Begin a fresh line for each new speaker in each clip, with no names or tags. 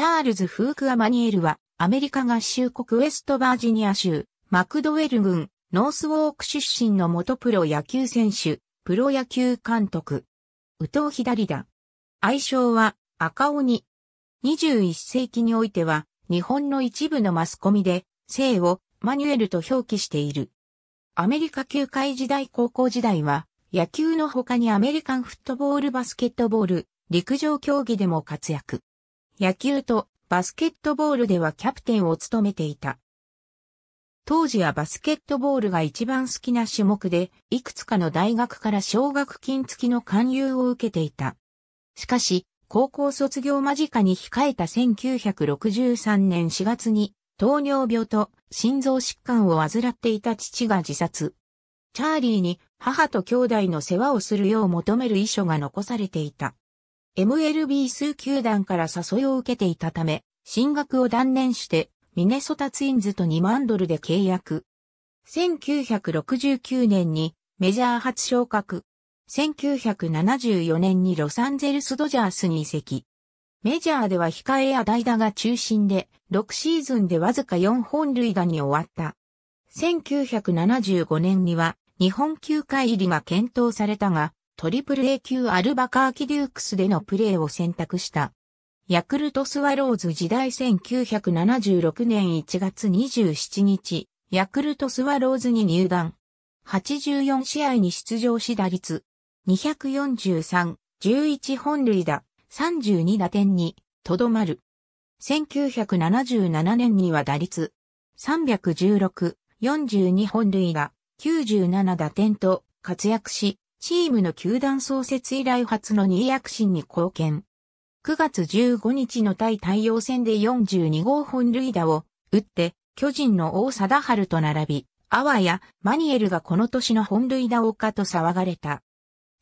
チャールズ・フーク・アマニエルは、アメリカ合衆国ウェストバージニア州、マクドウェル郡、ノースウォーク出身の元プロ野球選手、プロ野球監督。宇藤左だ。愛称は、赤鬼。21世紀においては、日本の一部のマスコミで、姓をマニュエルと表記している。アメリカ球界時代高校時代は、野球の他にアメリカンフットボールバスケットボール、陸上競技でも活躍。野球とバスケットボールではキャプテンを務めていた。当時はバスケットボールが一番好きな種目で、いくつかの大学から奨学金付きの勧誘を受けていた。しかし、高校卒業間近に控えた1963年4月に、糖尿病と心臓疾患を患っていた父が自殺。チャーリーに母と兄弟の世話をするよう求める遺書が残されていた。MLB 数球団から誘いを受けていたため、進学を断念して、ミネソタツインズと2万ドルで契約。1969年にメジャー初昇格。1974年にロサンゼルスドジャースに移籍。メジャーでは控えや代打が中心で、6シーズンでわずか4本塁打に終わった。1975年には日本球界入りが検討されたが、トリプル A 級アルバカーキデュークスでのプレーを選択した。ヤクルトスワローズ時代1976年1月27日、ヤクルトスワローズに入団。84試合に出場し打率。243、11本塁打、32打点に、とどまる。1977年には打率。316、42本塁打、97打点と活躍し、チームの球団創設以来初の2位躍進に貢献。9月15日の対太陽戦で42号本塁打を打って、巨人の王貞治と並び、あわやマニエルがこの年の本塁打をかと騒がれた。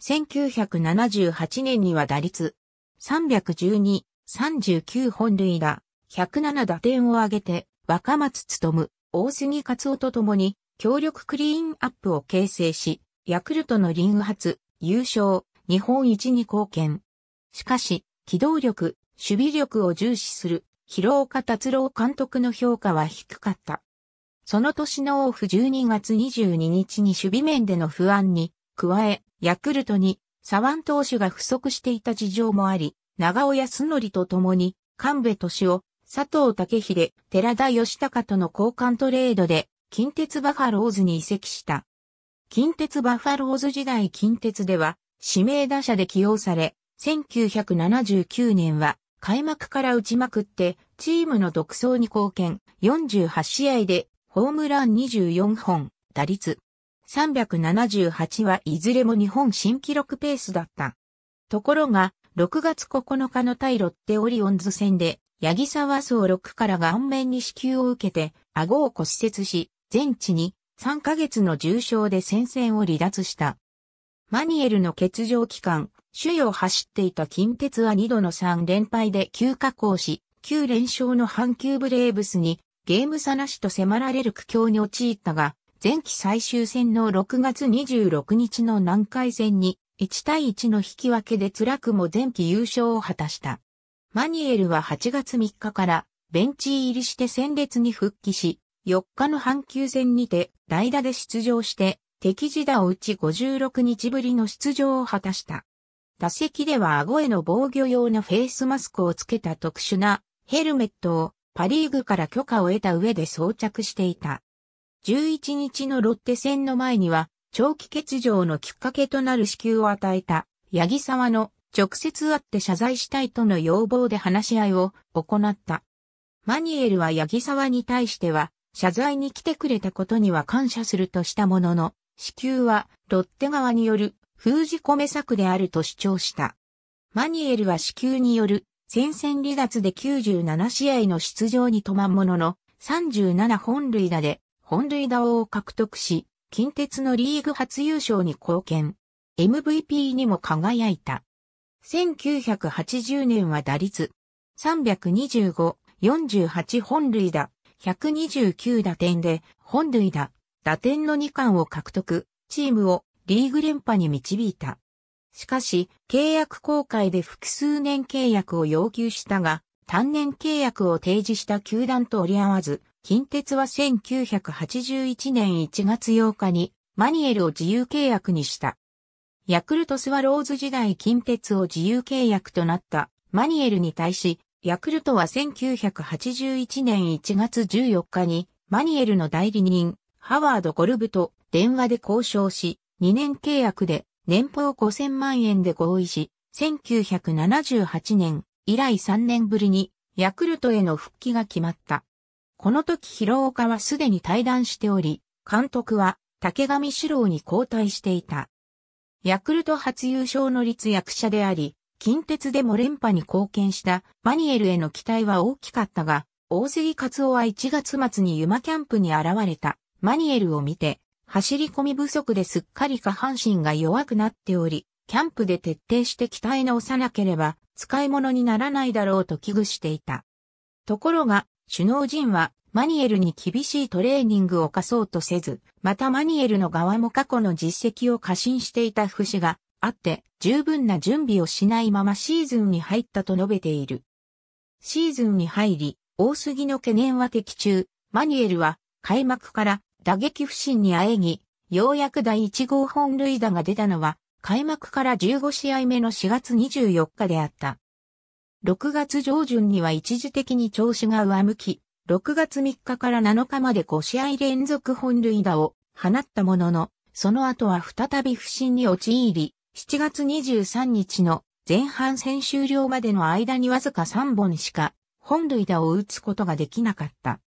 1978年には打率312、39本塁打、107打点を挙げて、若松勤、大杉勝夫と共に、協力クリーンアップを形成し、ヤクルトのリング初、優勝、日本一に貢献。しかし、機動力、守備力を重視する、広岡達郎監督の評価は低かった。その年のオフ12月22日に守備面での不安に、加え、ヤクルトに、左腕投手が不足していた事情もあり、長尾康則と共に、神戸敏夫、佐藤武秀、寺田義隆との交換トレードで、近鉄バファローズに移籍した。近鉄バファローズ時代近鉄では指名打者で起用され、1979年は開幕から打ちまくってチームの独走に貢献48試合でホームラン24本、打率378はいずれも日本新記録ペースだった。ところが、6月9日の対ロッテオリオンズ戦で、八木沢総6から顔面に支給を受けて、顎を骨折し、全治に3ヶ月の重傷で戦線を離脱した。マニエルの欠場期間、主要走っていた近鉄は2度の3連敗で急下降し、9連勝の阪急ブレーブスにゲーム差なしと迫られる苦境に陥ったが、前期最終戦の6月26日の南海戦に1対1の引き分けで辛くも前期優勝を果たした。マニエルは8月3日からベンチ入りして戦列に復帰し、4日の阪急戦にて代打で出場して、敵地打を打ち56日ぶりの出場を果たした。打席では顎への防御用のフェイスマスクをつけた特殊なヘルメットをパリーグから許可を得た上で装着していた。11日のロッテ戦の前には長期欠場のきっかけとなる支給を与えた八木沢の直接会って謝罪したいとの要望で話し合いを行った。マニエルは八木沢に対しては謝罪に来てくれたことには感謝するとしたものの、支給はロッテ側による封じ込め策であると主張した。マニエルは支給による戦線離脱で97試合の出場に止まんものの37本塁打で本塁打王を獲得し、近鉄のリーグ初優勝に貢献。MVP にも輝いた。1980年は打率325、48本塁打、129打点で本塁打、打点の2冠を獲得、チームをリーグ連覇に導いた。しかし、契約公開で複数年契約を要求したが、単年契約を提示した球団と折り合わず、近鉄は1981年1月8日にマニエルを自由契約にした。ヤクルトスワローズ時代近鉄を自由契約となったマニエルに対し、ヤクルトは1981年1月14日にマニエルの代理人、ハワード・ゴルブと電話で交渉し、2年契約で年俸5000万円で合意し、1978年以来3年ぶりにヤクルトへの復帰が決まった。この時広岡はすでに退団しており、監督は竹上志郎に交代していた。ヤクルト初優勝の立役者であり、近鉄でも連覇に貢献したマニエルへの期待は大きかったが、大杉勝夫は1月末にユマキャンプに現れたマニエルを見て、走り込み不足ですっかり下半身が弱くなっており、キャンプで徹底して鍛え直さなければ使い物にならないだろうと危惧していた。ところが、首脳陣はマニエルに厳しいトレーニングを課そうとせず、またマニエルの側も過去の実績を過信していた節があって十分な準備をしないままシーズンに入ったと述べている。シーズンに入り、大杉の懸念は的中、マニュエルは開幕から打撃不振にあえぎ、ようやく第1号本塁打が出たのは、開幕から15試合目の4月24日であった。6月上旬には一時的に調子が上向き、6月3日から7日まで5試合連続本塁打を放ったものの、その後は再び不振に陥り、7月23日の前半戦終了までの間にわずか3本しか本塁打を打つことができなかった。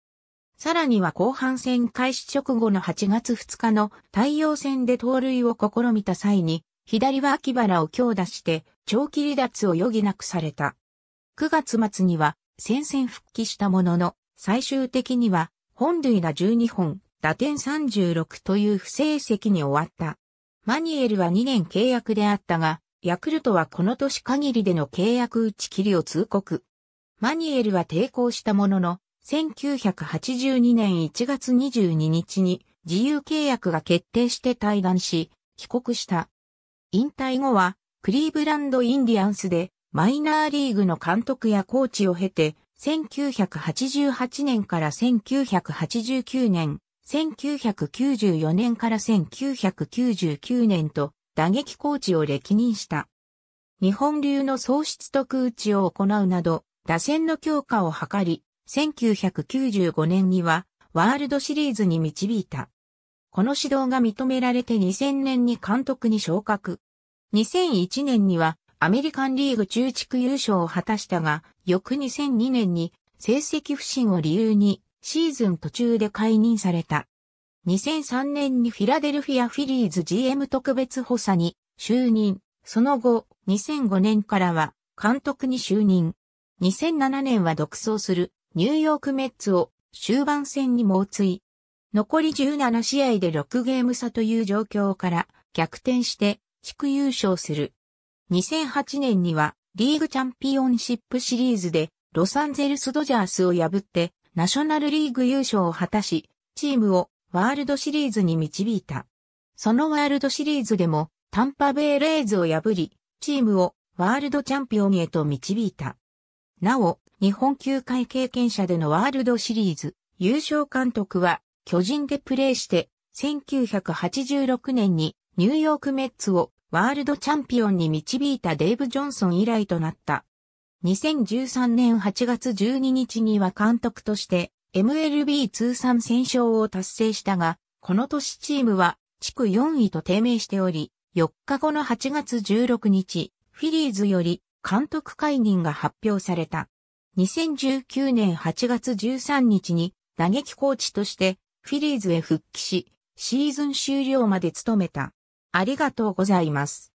さらには後半戦開始直後の8月2日の太陽戦で盗塁を試みた際に、左は秋原を強打して長期離脱を余儀なくされた。9月末には戦線復帰したものの、最終的には本塁打12本、打点36という不成績に終わった。マニエルは2年契約であったが、ヤクルトはこの年限りでの契約打ち切りを通告。マニエルは抵抗したものの、1982年1月22日に自由契約が決定して退団し、帰国した。引退後は、クリーブランド・インディアンスで、マイナーリーグの監督やコーチを経て、1988年から1989年、1994年から1999年と打撃コーチを歴任した。日本流の創出と空打を行うなど、打線の強化を図り、1995年にはワールドシリーズに導いた。この指導が認められて2000年に監督に昇格。2001年にはアメリカンリーグ中地区優勝を果たしたが、翌2002年に成績不振を理由にシーズン途中で解任された。2003年にフィラデルフィア・フィリーズ GM 特別補佐に就任。その後、2005年からは監督に就任。2007年は独走するニューヨークメッツを終盤戦に猛追。残り17試合で6ゲーム差という状況から逆転して地区優勝する。2008年にはリーグチャンピオンシップシリーズでロサンゼルスドジャースを破ってナショナルリーグ優勝を果たし、チームをワールドシリーズに導いた。そのワールドシリーズでもタンパベイレイズを破り、チームをワールドチャンピオンへと導いた。なお、日本球界経験者でのワールドシリーズ優勝監督は巨人でプレーして1986年にニューヨークメッツをワールドチャンピオンに導いたデーブ・ジョンソン以来となった2013年8月12日には監督として MLB 通算戦勝を達成したが、この年チームは地区4位と低迷しており、4日後の8月16日、フィリーズより監督解任が発表された。2019年8月13日に打撃コーチとしてフィリーズへ復帰し、シーズン終了まで務めた。ありがとうございます。